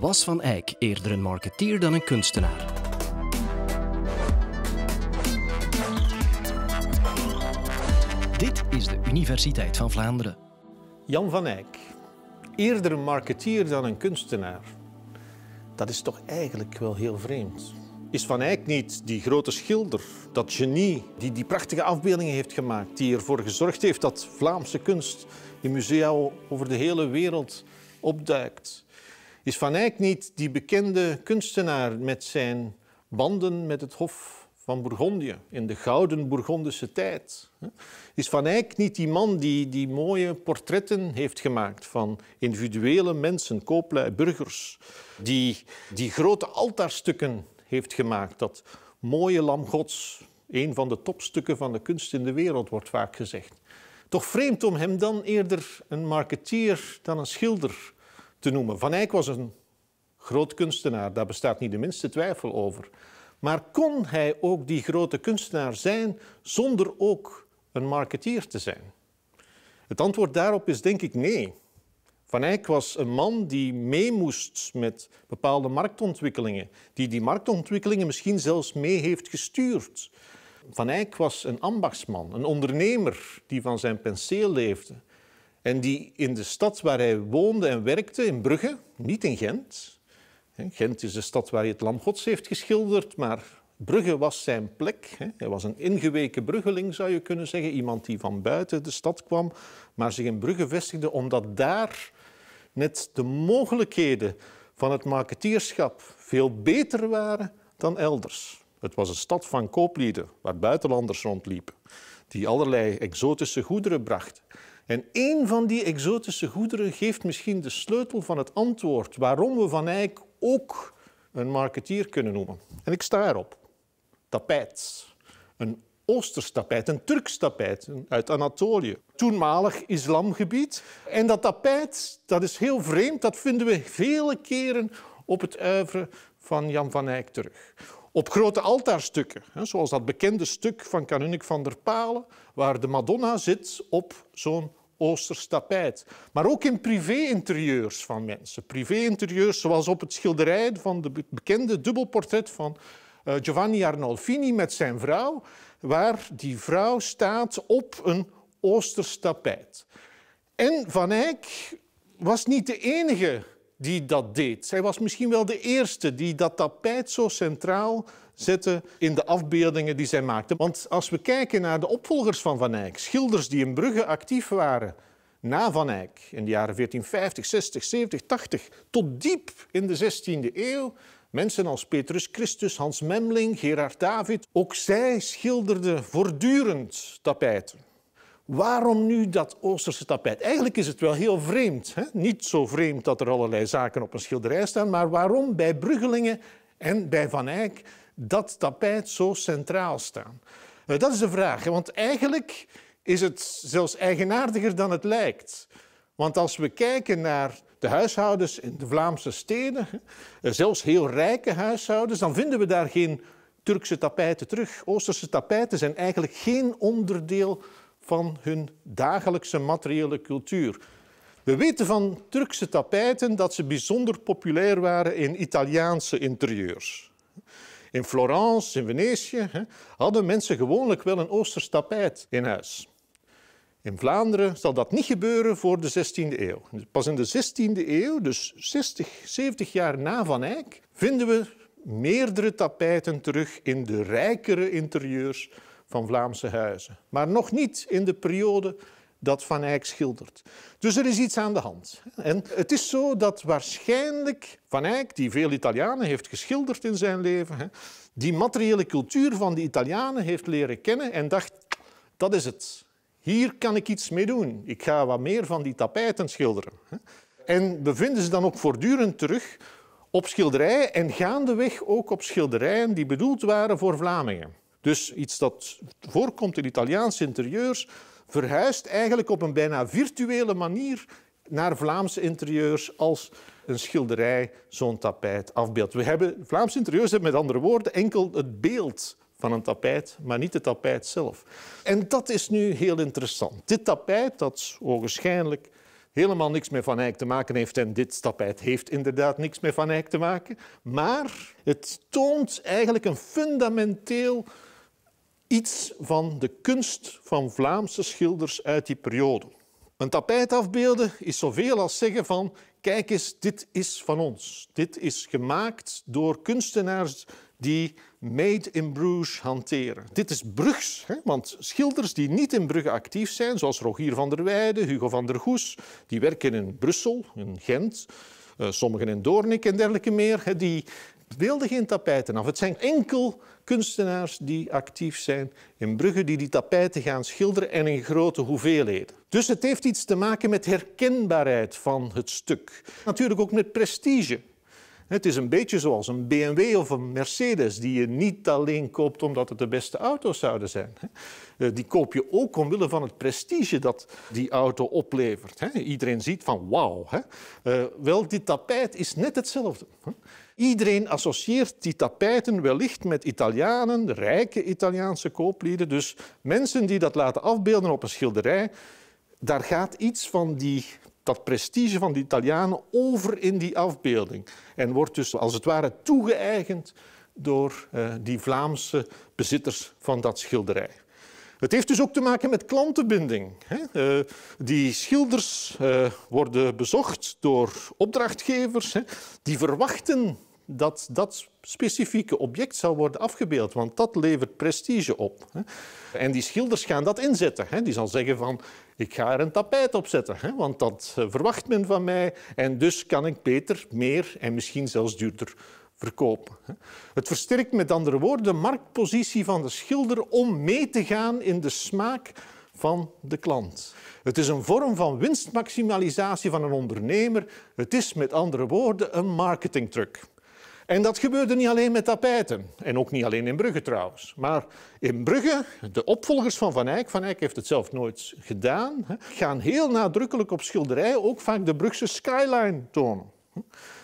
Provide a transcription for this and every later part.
was Van Eyck eerder een marketeer dan een kunstenaar. Dit is de Universiteit van Vlaanderen. Jan van Eyck, eerder een marketeer dan een kunstenaar. Dat is toch eigenlijk wel heel vreemd. Is Van Eyck niet die grote schilder, dat genie, die die prachtige afbeeldingen heeft gemaakt, die ervoor gezorgd heeft dat Vlaamse kunst in musea over de hele wereld opduikt? Is Van Eyck niet die bekende kunstenaar met zijn banden met het Hof van Bourgondië in de gouden Bourgondische tijd? Is Van Eyck niet die man die die mooie portretten heeft gemaakt van individuele mensen, kooplui, burgers, die die grote altaarstukken heeft gemaakt, dat mooie lam gods, een van de topstukken van de kunst in de wereld wordt vaak gezegd. Toch vreemd om hem dan eerder een marketeer dan een schilder te noemen. Van Eyck was een groot kunstenaar, daar bestaat niet de minste twijfel over. Maar kon hij ook die grote kunstenaar zijn zonder ook een marketeer te zijn? Het antwoord daarop is denk ik nee. Van Eyck was een man die mee moest met bepaalde marktontwikkelingen, die die marktontwikkelingen misschien zelfs mee heeft gestuurd. Van Eyck was een ambachtsman, een ondernemer die van zijn penseel leefde. En die in de stad waar hij woonde en werkte, in Brugge, niet in Gent. Gent is de stad waar hij het Lam Gods heeft geschilderd, maar Brugge was zijn plek. Hij was een ingeweken Bruggeling, zou je kunnen zeggen. Iemand die van buiten de stad kwam, maar zich in Brugge vestigde, omdat daar net de mogelijkheden van het marketeerschap veel beter waren dan elders. Het was een stad van kooplieden, waar buitenlanders rondliepen, die allerlei exotische goederen brachten. En één van die exotische goederen geeft misschien de sleutel van het antwoord waarom we Van Eyck ook een marketeer kunnen noemen. En ik sta erop. Tapijt. Een Oosterstapijt, een Turks tapijt uit Anatolië, toenmalig islamgebied. En dat tapijt, dat is heel vreemd, dat vinden we vele keren op het uivre van Jan van Eyck terug op grote altaarstukken, zoals dat bekende stuk van Canunick van der Palen, waar de Madonna zit op zo'n Oosters tapijt. Maar ook in privé-interieurs van mensen. Privé-interieurs zoals op het schilderij van de bekende dubbelportret van eh, Giovanni Arnolfini met zijn vrouw, waar die vrouw staat op een Oosters tapijt. En Van Eyck was niet de enige die dat deed. Zij was misschien wel de eerste die dat tapijt zo centraal zette in de afbeeldingen die zij maakte. Want als we kijken naar de opvolgers van Van Eyck, schilders die in Brugge actief waren na Van Eyck in de jaren 1450, 60, 70, 80, tot diep in de 16e eeuw, mensen als Petrus Christus, Hans Memling, Gerard David, ook zij schilderden voortdurend tapijten. Waarom nu dat Oosterse tapijt? Eigenlijk is het wel heel vreemd. Hè? Niet zo vreemd dat er allerlei zaken op een schilderij staan, maar waarom bij Bruggelingen en bij Van Eyck dat tapijt zo centraal staan? Eh, dat is de vraag, want eigenlijk is het zelfs eigenaardiger dan het lijkt. Want als we kijken naar de huishoudens in de Vlaamse steden, eh, zelfs heel rijke huishoudens, dan vinden we daar geen Turkse tapijten terug. Oosterse tapijten zijn eigenlijk geen onderdeel van hun dagelijkse materiële cultuur. We weten van Turkse tapijten dat ze bijzonder populair waren in Italiaanse interieurs. In Florence, in Venetië, hadden mensen gewoonlijk wel een Oosters tapijt in huis. In Vlaanderen zal dat niet gebeuren voor de 16e eeuw. Pas in de 16e eeuw, dus 60, 70 jaar na Van Eyck, vinden we meerdere tapijten terug in de rijkere interieurs van Vlaamse huizen. Maar nog niet in de periode dat Van Eyck schildert. Dus er is iets aan de hand. En het is zo dat waarschijnlijk Van Eyck, die veel Italianen heeft geschilderd in zijn leven, die materiële cultuur van de Italianen heeft leren kennen en dacht, dat is het. Hier kan ik iets mee doen. Ik ga wat meer van die tapijten schilderen. En we vinden ze dan ook voortdurend terug op schilderijen en gaandeweg ook op schilderijen die bedoeld waren voor Vlamingen. Dus iets dat voorkomt in Italiaanse interieurs, verhuist eigenlijk op een bijna virtuele manier naar Vlaamse interieurs als een schilderij zo'n tapijt afbeeldt. We hebben, Vlaamse interieurs hebben met andere woorden enkel het beeld van een tapijt, maar niet het tapijt zelf. En dat is nu heel interessant. Dit tapijt, dat ogenschijnlijk helemaal niks meer Van Eyck te maken heeft. En dit tapijt heeft inderdaad niks meer Van Eyck te maken. Maar het toont eigenlijk een fundamenteel iets van de kunst van Vlaamse schilders uit die periode. Een tapijt afbeelden is zoveel als zeggen van kijk eens, dit is van ons. Dit is gemaakt door kunstenaars die made in Bruges hanteren. Dit is Brugs, hè? want schilders die niet in Brugge actief zijn, zoals Rogier van der Weijden, Hugo van der Goes, die werken in Brussel, in Gent, eh, sommigen in Doornik en dergelijke meer, die wilde geen tapijten af. Het zijn enkel kunstenaars die actief zijn in Brugge die die tapijten gaan schilderen en in grote hoeveelheden. Dus het heeft iets te maken met herkenbaarheid van het stuk. Natuurlijk ook met prestige. Het is een beetje zoals een BMW of een Mercedes die je niet alleen koopt omdat het de beste auto's zouden zijn. Eh, die koop je ook omwille van het prestige dat die auto oplevert. Iedereen ziet van wauw. Eh, wel, dit tapijt is net hetzelfde. Iedereen associeert die tapijten wellicht met Italianen, rijke Italiaanse kooplieden. Dus mensen die dat laten afbeelden op een schilderij, daar gaat iets van die dat prestige van de Italianen over in die afbeelding. En wordt dus als het ware toegeëigend door eh, die Vlaamse bezitters van dat schilderij. Het heeft dus ook te maken met klantenbinding. Hè? Eh, die schilders eh, worden bezocht door opdrachtgevers. Hè? Die verwachten dat dat specifieke object zal worden afgebeeld, want dat levert prestige op. Hè? En die schilders gaan dat inzetten. Die zal zeggen van, ik ga er een tapijt op zetten, hè, want dat eh, verwacht men van mij. En dus kan ik beter, meer en misschien zelfs duurder verkopen. Het versterkt met andere woorden de marktpositie van de schilder om mee te gaan in de smaak van de klant. Het is een vorm van winstmaximalisatie van een ondernemer. Het is met andere woorden een marketingtruc. En dat gebeurde niet alleen met tapijten. En ook niet alleen in Brugge trouwens. Maar in Brugge, de opvolgers van Van Eyck, Van Eyck heeft het zelf nooit gedaan, gaan heel nadrukkelijk op schilderijen ook vaak de Brugse skyline tonen.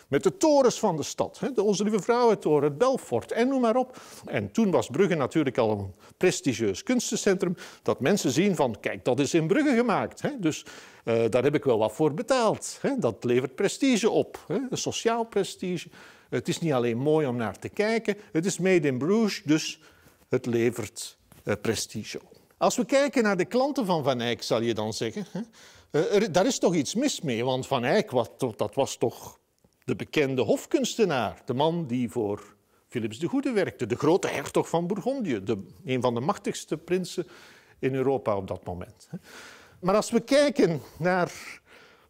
Met de torens van de stad, de Onze Lieve Vrouwentoren, het Belfort en noem maar op. En toen was Brugge natuurlijk al een prestigieus kunstencentrum. Dat mensen zien van, kijk, dat is in Brugge gemaakt. Dus eh, daar heb ik wel wat voor betaald. Dat levert prestige op, sociaal prestige. Het is niet alleen mooi om naar te kijken, het is made in Bruges, dus het levert eh, prestige op. Als we kijken naar de klanten van Van Eyck, zal je dan zeggen, hè, eh, er, daar is toch iets mis mee, want Van Eyck wat, dat was toch de bekende hofkunstenaar, de man die voor Philips de Goede werkte, de grote hertog van Bourgondië, de, een van de machtigste prinsen in Europa op dat moment. Maar als we kijken naar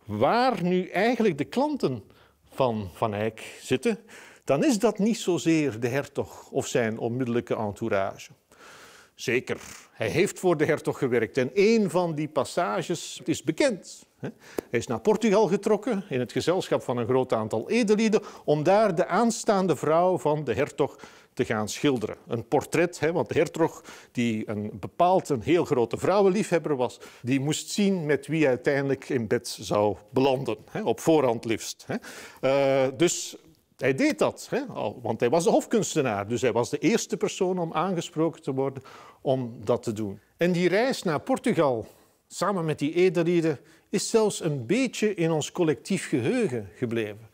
waar nu eigenlijk de klanten van Van Eyck zitten, dan is dat niet zozeer de hertog of zijn onmiddellijke entourage. Zeker, hij heeft voor de hertog gewerkt en een van die passages is bekend. Hij is naar Portugal getrokken in het gezelschap van een groot aantal edelieden om daar de aanstaande vrouw van de hertog te gaan schilderen. Een portret, hè, want Hertog, die een bepaald een heel grote vrouwenliefhebber was, die moest zien met wie hij uiteindelijk in bed zou belanden, hè, op voorhand liefst. Hè. Eh, dus hij deed dat, hè, want hij was de hofkunstenaar, dus hij was de eerste persoon om aangesproken te worden om dat te doen. En die reis naar Portugal, samen met die edelieden, is zelfs een beetje in ons collectief geheugen gebleven.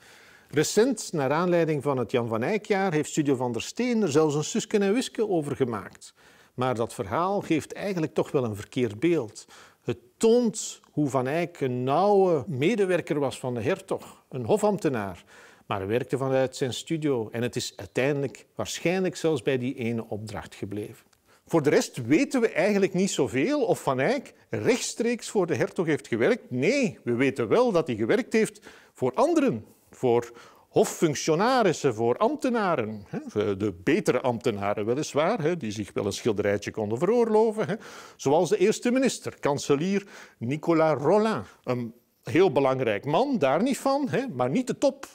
Recent, naar aanleiding van het Jan van Eyckjaar, heeft Studio van der Steen er zelfs een Susken en wisken over gemaakt. Maar dat verhaal geeft eigenlijk toch wel een verkeerd beeld. Het toont hoe Van Eyck een nauwe medewerker was van de hertog, een hofambtenaar. Maar werkte vanuit zijn studio en het is uiteindelijk waarschijnlijk zelfs bij die ene opdracht gebleven. Voor de rest weten we eigenlijk niet zoveel of Van Eyck rechtstreeks voor de hertog heeft gewerkt. Nee, we weten wel dat hij gewerkt heeft voor anderen, voor hoffunctionarissen, voor ambtenaren. De betere ambtenaren weliswaar, die zich wel een schilderijtje konden veroorloven. Zoals de eerste minister, kanselier Nicolas Rollin. Een heel belangrijk man, daar niet van, maar niet de top.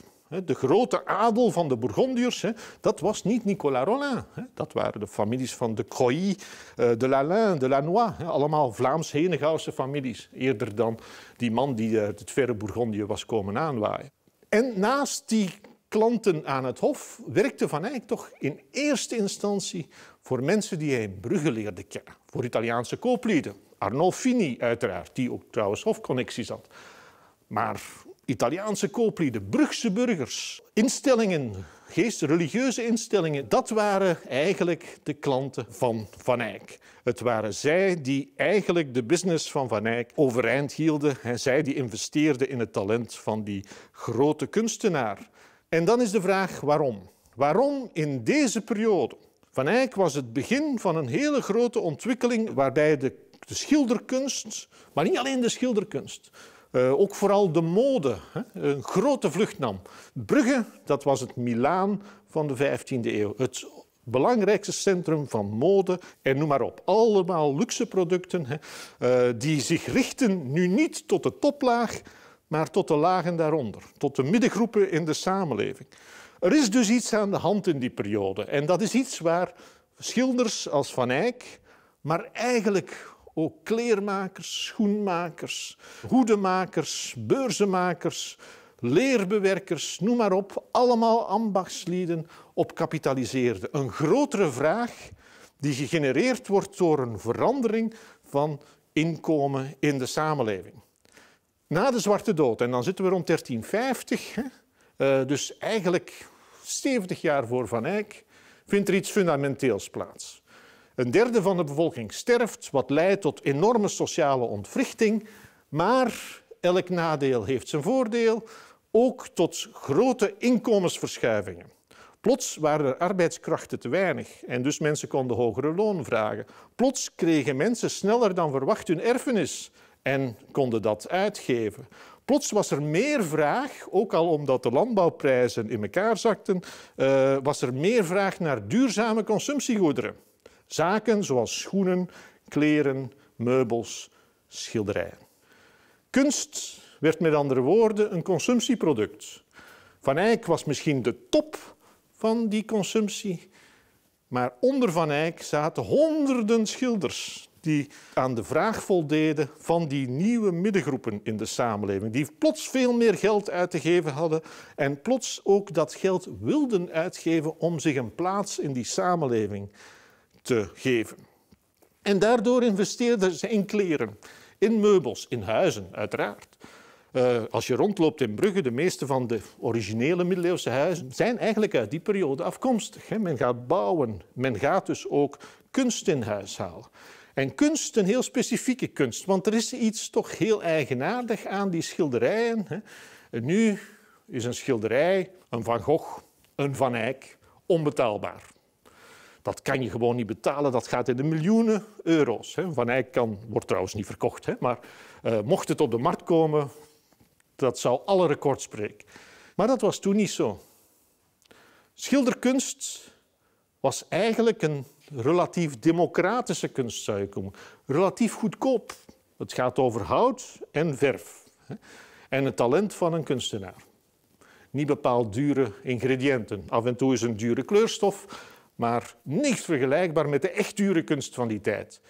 De grote adel van de Bourgondiërs, dat was niet Nicolas Rollin. Dat waren de families van de Croix, eh, de Lalain, de Lanois. Allemaal Vlaams-Henegouwse families. Eerder dan die man die uit het verre Bourgondië was komen aanwaaien. En naast die klanten aan het Hof werkte Van Eyck toch in eerste instantie voor mensen die hij in Brugge leerde kennen. Voor Italiaanse kooplieden. Arnolfini uiteraard, die ook trouwens hofconnecties had. Maar Italiaanse kooplieden, Brugse burgers, instellingen, geest, religieuze instellingen, dat waren eigenlijk de klanten van Van Eyck. Het waren zij die eigenlijk de business van Van Eyck overeind hielden. Zij die investeerden in het talent van die grote kunstenaar. En dan is de vraag waarom. Waarom in deze periode? Van Eyck was het begin van een hele grote ontwikkeling waarbij de, de schilderkunst, maar niet alleen de schilderkunst, eh, ook vooral de mode hè, een grote vlucht nam. Brugge, dat was het Milaan van de 15e eeuw. Het belangrijkste centrum van mode en noem maar op. Allemaal luxe producten hè, eh, die zich richten nu niet tot de toplaag, maar tot de lagen daaronder, tot de middengroepen in de samenleving. Er is dus iets aan de hand in die periode. En dat is iets waar schilders als Van Eyck, maar eigenlijk ook kleermakers, schoenmakers, hoedemakers, beurzenmakers, leerbewerkers, noem maar op, allemaal ambachtslieden op kapitaliseerde. Een grotere vraag die gegenereerd wordt door een verandering van inkomen in de samenleving. Na de Zwarte Dood, en dan zitten we rond 1350, eh, dus eigenlijk 70 jaar voor Van Eyck, vindt er iets fundamenteels plaats. Een derde van de bevolking sterft, wat leidt tot enorme sociale ontwrichting. Maar elk nadeel heeft zijn voordeel, ook tot grote inkomensverschuivingen. Plots waren er arbeidskrachten te weinig en dus mensen konden hogere loon vragen. Plots kregen mensen sneller dan verwacht hun erfenis en konden dat uitgeven. Plots was er meer vraag, ook al omdat de landbouwprijzen in elkaar zakten, eh, was er meer vraag naar duurzame consumptiegoederen. Zaken zoals schoenen, kleren, meubels, schilderijen. Kunst werd met andere woorden een consumptieproduct. Van Eyck was misschien de top van die consumptie, maar onder Van Eyck zaten honderden schilders die aan de vraag voldeden van die nieuwe middengroepen in de samenleving, die plots veel meer geld uit te geven hadden en plots ook dat geld wilden uitgeven om zich een plaats in die samenleving te geven. En daardoor investeerden ze in kleren, in meubels, in huizen, uiteraard. Eh, als je rondloopt in Brugge, de meeste van de originele middeleeuwse huizen zijn eigenlijk uit die periode afkomstig. Hè. Men gaat bouwen, men gaat dus ook kunst in huis halen. En kunst, een heel specifieke kunst, want er is iets toch heel eigenaardig aan die schilderijen. Hè. nu is een schilderij, een Van Gogh, een Van Eyck, onbetaalbaar. Dat kan je gewoon niet betalen. Dat gaat in de miljoenen euro's. Hè. Van Eyck kan, wordt trouwens niet verkocht. Hè. Maar eh, mocht het op de markt komen, dat zou alle records spreken. Maar dat was toen niet zo. Schilderkunst was eigenlijk een relatief democratische kunst, zou je noemen. Relatief goedkoop. Het gaat over hout en verf. Hè. En het talent van een kunstenaar. Niet bepaald dure ingrediënten. Af en toe is een dure kleurstof, maar niets vergelijkbaar met de echt dure kunst van die tijd.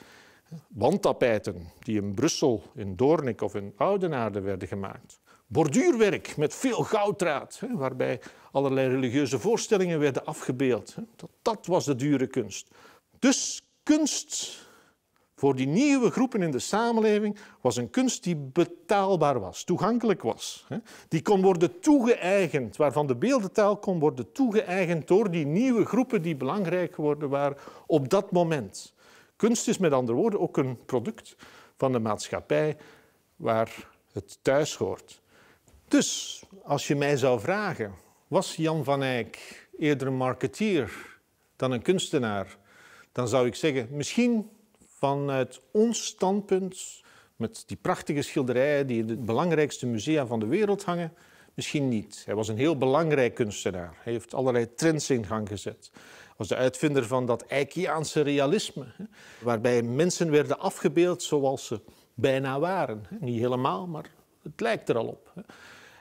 Wandtapijten die in Brussel, in Doornik of in Oudenaarde werden gemaakt. Borduurwerk met veel gouddraad, waarbij allerlei religieuze voorstellingen werden afgebeeld. dat was de dure kunst. Dus kunst voor die nieuwe groepen in de samenleving was een kunst die betaalbaar was, toegankelijk was. Die kon worden toegeëigend, waarvan de beeldentaal kon worden toegeëigend door die nieuwe groepen die belangrijk geworden waren op dat moment. Kunst is met andere woorden ook een product van de maatschappij waar het thuis hoort. Dus als je mij zou vragen, was Jan van Eyck eerder een marketeer dan een kunstenaar? Dan zou ik zeggen, misschien vanuit ons standpunt, met die prachtige schilderijen die in de belangrijkste musea van de wereld hangen, misschien niet. Hij was een heel belangrijk kunstenaar. Hij heeft allerlei trends in gang gezet. Hij was de uitvinder van dat Eikiaanse realisme, waarbij mensen werden afgebeeld zoals ze bijna waren. Niet helemaal, maar het lijkt er al op.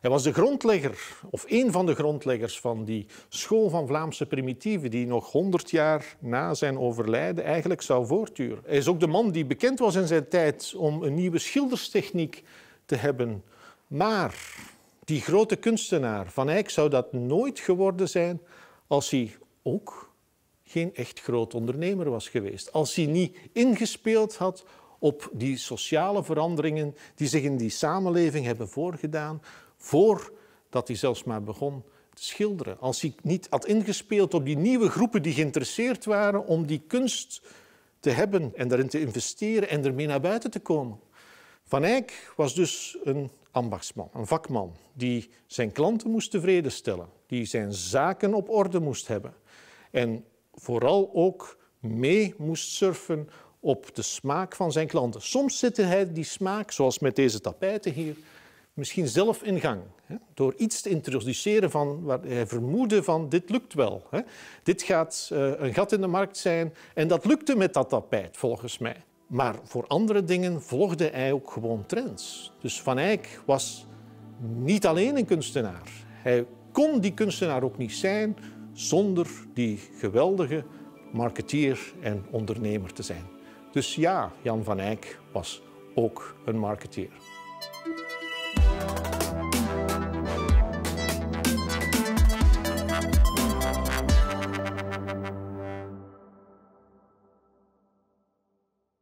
Hij was de grondlegger, of een van de grondleggers van die school van Vlaamse primitieven, die nog honderd jaar na zijn overlijden eigenlijk zou voortduren. Hij is ook de man die bekend was in zijn tijd om een nieuwe schilderstechniek te hebben. Maar die grote kunstenaar van Eyck zou dat nooit geworden zijn als hij ook geen echt groot ondernemer was geweest. Als hij niet ingespeeld had op die sociale veranderingen die zich in die samenleving hebben voorgedaan, voordat hij zelfs maar begon te schilderen. Als hij niet had ingespeeld op die nieuwe groepen die geïnteresseerd waren om die kunst te hebben en daarin te investeren en ermee naar buiten te komen. Van Eyck was dus een ambachtsman, een vakman die zijn klanten moest tevreden stellen, die zijn zaken op orde moest hebben en vooral ook mee moest surfen op de smaak van zijn klanten. Soms zette hij die smaak, zoals met deze tapijten hier, misschien zelf in gang. Hè? Door iets te introduceren van waar hij vermoedde van dit lukt wel. Hè? Dit gaat eh, een gat in de markt zijn. En dat lukte met dat tapijt, volgens mij. Maar voor andere dingen volgde hij ook gewoon trends. Dus Van Eyck was niet alleen een kunstenaar. Hij kon die kunstenaar ook niet zijn zonder die geweldige marketeer en ondernemer te zijn. Dus ja, Jan van Eyck was ook een marketeer.